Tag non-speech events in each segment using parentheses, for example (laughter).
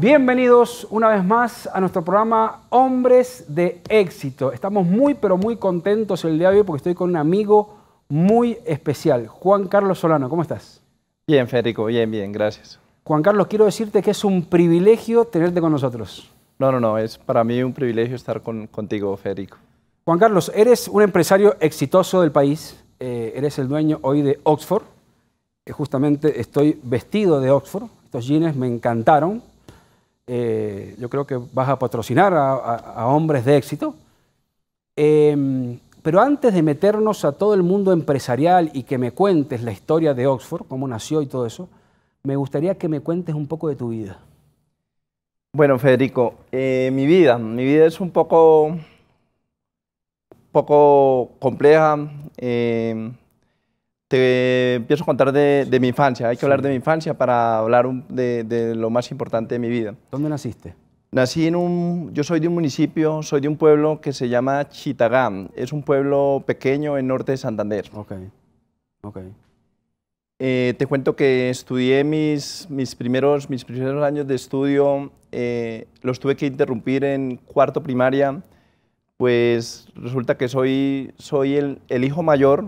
Bienvenidos una vez más a nuestro programa Hombres de Éxito. Estamos muy pero muy contentos el día de hoy porque estoy con un amigo muy especial, Juan Carlos Solano. ¿Cómo estás? Bien, Federico, bien, bien, gracias. Juan Carlos, quiero decirte que es un privilegio tenerte con nosotros. No, no, no, es para mí un privilegio estar contigo, Federico. Juan Carlos, eres un empresario exitoso del país, eh, eres el dueño hoy de Oxford. Eh, justamente estoy vestido de Oxford, estos jeans me encantaron, eh, yo creo que vas a patrocinar a, hombres de éxito. Em, pero antes de meternos a todo el mundo empresarial y que me cuentes la historia de Oxford, cómo nació y todo eso, me gustaría que me cuentes un poco de tu vida. Bueno, Federico, eh, mi vida, mi vida es un poco, poco compleja. Em, te empiezo a contar de, mi infancia. Hay que hablar de mi infancia para hablar de, lo más importante de mi vida. ¿Dónde naciste? Nací en un... Yo soy de un municipio, soy de un pueblo que se llama Chitagán. Es un pueblo pequeño en norte de Santander. Ok, ok. Eh, te cuento que estudié mis, mis, primeros, mis primeros años de estudio, eh, los tuve que interrumpir en cuarto primaria, pues resulta que soy, soy el, el hijo mayor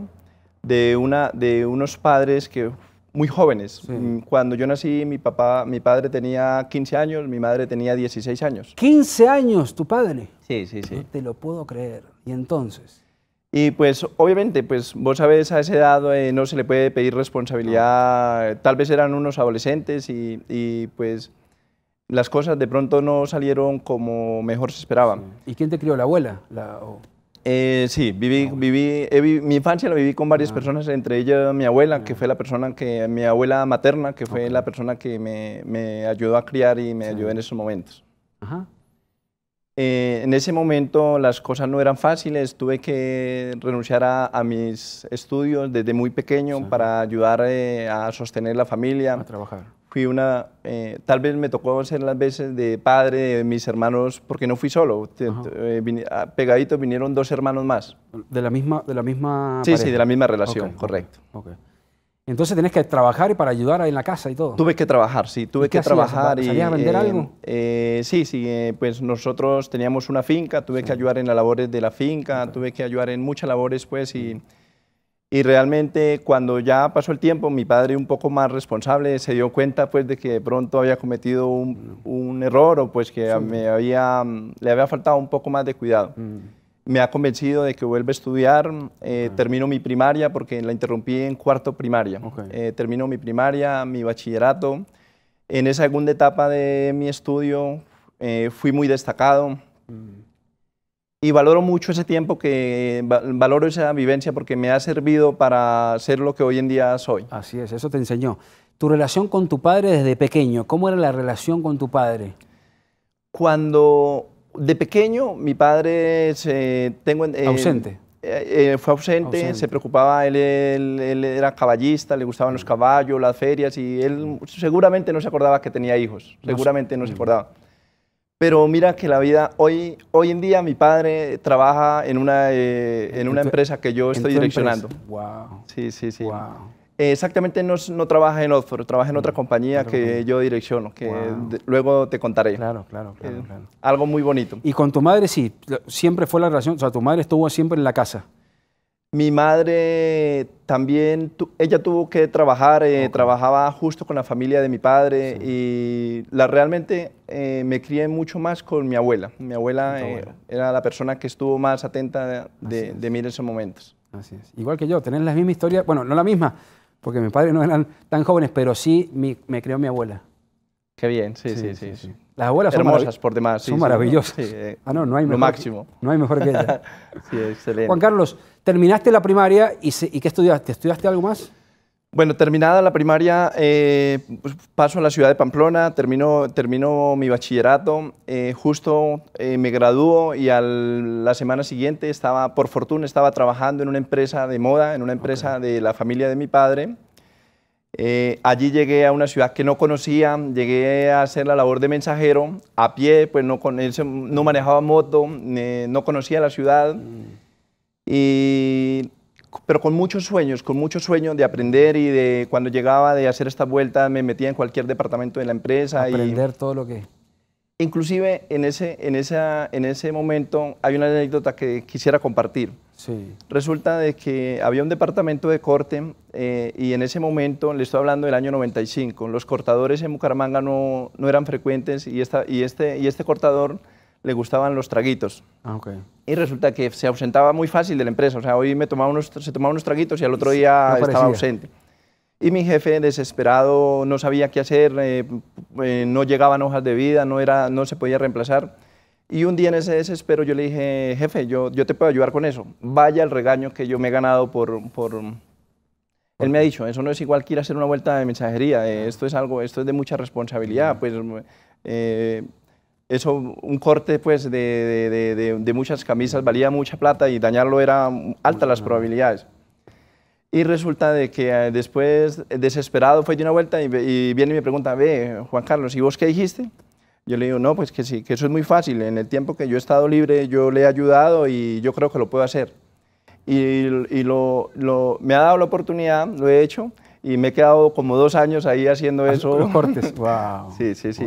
de, una, de unos padres que muy jóvenes. Mm, cuando yo nací, mi papá, mi padre tenía 15 años, mi madre tenía 16 años. 15 años tu padre. Sí, sí, sí. No te lo puedo creer. ¿Y entonces? Y pues obviamente, pues vos sabes, a esa edad eh, no se le puede pedir responsabilidad, tal vez eran unos adolescentes y, y, pues las cosas de pronto no salieron como mejor se esperaban. ¿Y quién te crió, la abuela? La, eh, sí, viví, ah, mi infancia la viví con varias ah. personas, entre ellas mi abuela, que ah. fue la persona que, mi abuela materna, que fue la persona que me, ayudó a criar y me ayudó en esos momentos. Eh, en ese momento las cosas no eran fáciles, tuve que renunciar a, mis estudios desde muy pequeño para ayudar eh, a sostener la familia. A trabajar fui una, eh, tal vez me tocó ser las veces de padre de mis hermanos, porque no fui solo, eh, ah, pegaditos pegadito vinieron dos hermanos más. ¿De la misma, de la misma Sí, sí, de la misma relación, correcto. Entonces tenés que trabajar y para ayudar en la casa y todo. Tuve que trabajar, sí, tuve que trabajar. y, a vender eh, algo? sí, sí, pues nosotros teníamos una finca, tuve que ayudar en las labores de la finca, tuve que ayudar en muchas labores, pues, y y realmente cuando ya pasó el tiempo, mi padre un poco más responsable se dio cuenta pues de que de pronto había cometido un, error o pues que me había, le había faltado un poco más de cuidado. Mm. Me ha convencido de que vuelva a estudiar, eh, ah. termino mi primaria porque la interrumpí en cuarto primaria. Eh, termino mi primaria, mi bachillerato. En esa segunda etapa de mi estudio eh, fui muy destacado. Mm y valoro mucho ese tiempo, que valoro esa vivencia porque me ha servido para ser lo que hoy en día soy. Así es, eso te enseñó. Tu relación con tu padre desde pequeño, ¿cómo era la relación con tu padre? Cuando de pequeño mi padre se tengo eh, ausente. Eh, eh, fue ausente, se preocupaba, él, era caballista, le gustaban los caballos, las ferias y él seguramente no se acordaba que tenía hijos, seguramente no se acordaba. Pero mira que la vida, hoy, hoy en día mi padre trabaja en una, eh, en una empresa que yo estoy direccionando. Wow. Sí, sí, sí. exactamente no, no, trabaja en Oxford, trabaja en otra mm, compañía que yo direcciono, que luego te contaré. Claro, claro, eh, claro, Algo muy bonito. Y con tu madre sí, siempre fue la relación, o sea, tu madre estuvo siempre en la casa. Mi madre también, ella tuvo que trabajar, eh, trabajaba justo con la familia de mi padre y la, realmente eh, me crié mucho más con mi abuela. Mi abuela, eh, era la persona que estuvo más atenta de, mí en esos momentos. Así es. Igual que yo, tener la misma historia, bueno, no la misma, porque mis padres no eran tan jóvenes, pero sí me crió mi abuela. Qué bien, sí, sí, sí. Las abuelas son hermosas por demás. son maravillosas. Eh, ah, no, no hay mejor. Lo máximo. no hay mejor que ella. (laughs) sí, excelente. Juan Carlos, terminaste la primaria y, y ¿qué estudiaste? ¿Estudiaste algo más? Bueno, terminada la primaria, eh, pues paso a la ciudad de Pamplona, termino, termino mi bachillerato, eh, justo me graduó y a la semana siguiente estaba, por fortuna, estaba trabajando en una empresa de moda, en una empresa de la familia de mi padre, eh, allí llegué a una ciudad que no conocía, llegué a hacer la labor de mensajero a pie, pues no, no manejaba moto, eh, no conocía la ciudad, mm. y, pero con muchos sueños, con muchos sueños de aprender y de cuando llegaba de hacer estas vueltas me metía en cualquier departamento de la empresa. Aprender todo lo que... Inclusive en ese, en, en ese momento hay una anécdota que quisiera compartir. Resulta de que había un departamento de corte eh, y en ese momento, le estoy hablando del año 95, los cortadores en Bucaramanga no, eran frecuentes y, esta, y, este, y este cortador le gustaban los traguitos. Ah, y resulta que se ausentaba muy fácil de la empresa. O sea, hoy me tomaba se tomaba unos traguitos y al otro día estaba ausente. Y mi jefe, desesperado, no sabía qué hacer, eh, eh, no llegaban hojas de vida, no, era, no se podía reemplazar y un día en ese desespero yo le dije, jefe, yo, yo te puedo ayudar con eso. Vaya el regaño que yo me he ganado por, por... Él me ha dicho, eso no es igual que ir a hacer una vuelta de mensajería, eh, esto es algo, esto es de mucha responsabilidad, pues eh, eso, un corte pues de, de, de, muchas camisas valía mucha plata y dañarlo era alta las probabilidades. Y resulta de que eh, después, desesperado, fue de una vuelta y, y viene y me pregunta, ve, Juan Carlos, ¿y vos qué dijiste? Yo le digo, no, pues que sí, que eso es muy fácil. En el tiempo que yo he estado libre, yo le he ayudado y yo creo que lo puedo hacer. Y, y lo, lo, me ha dado la oportunidad, lo he hecho, y me he quedado como dos años ahí haciendo eso. Los cortes, wow. (laughs) Sí, sí, sí.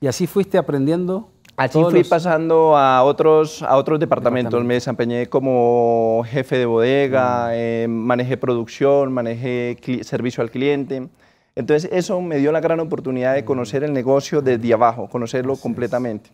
¿Y así fuiste aprendiendo? Así fui pasando a otros, a otros departamentos. Me desempeñé como jefe de bodega, mm. eh, manejé producción, manejé servicio al cliente. Entonces eso me dio la gran oportunidad de conocer el negocio desde abajo, conocerlo completamente.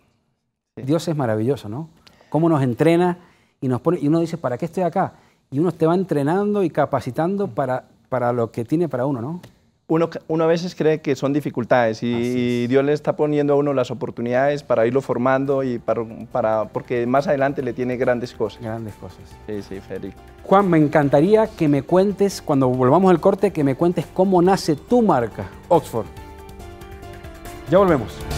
Dios es maravilloso, ¿no? Cómo nos entrena y nos pone, y uno dice, ¿para qué estoy acá? Y uno te va entrenando y capacitando mm. para, para lo que tiene para uno, ¿no? uno, a veces cree que son dificultades y, Dios le está poniendo a uno las oportunidades para irlo formando y para, para porque más adelante le tiene grandes cosas. Grandes cosas. Sí, sí, Federico. Juan, me encantaría que me cuentes, cuando volvamos al corte, que me cuentes cómo nace tu marca, Oxford. Ya volvemos.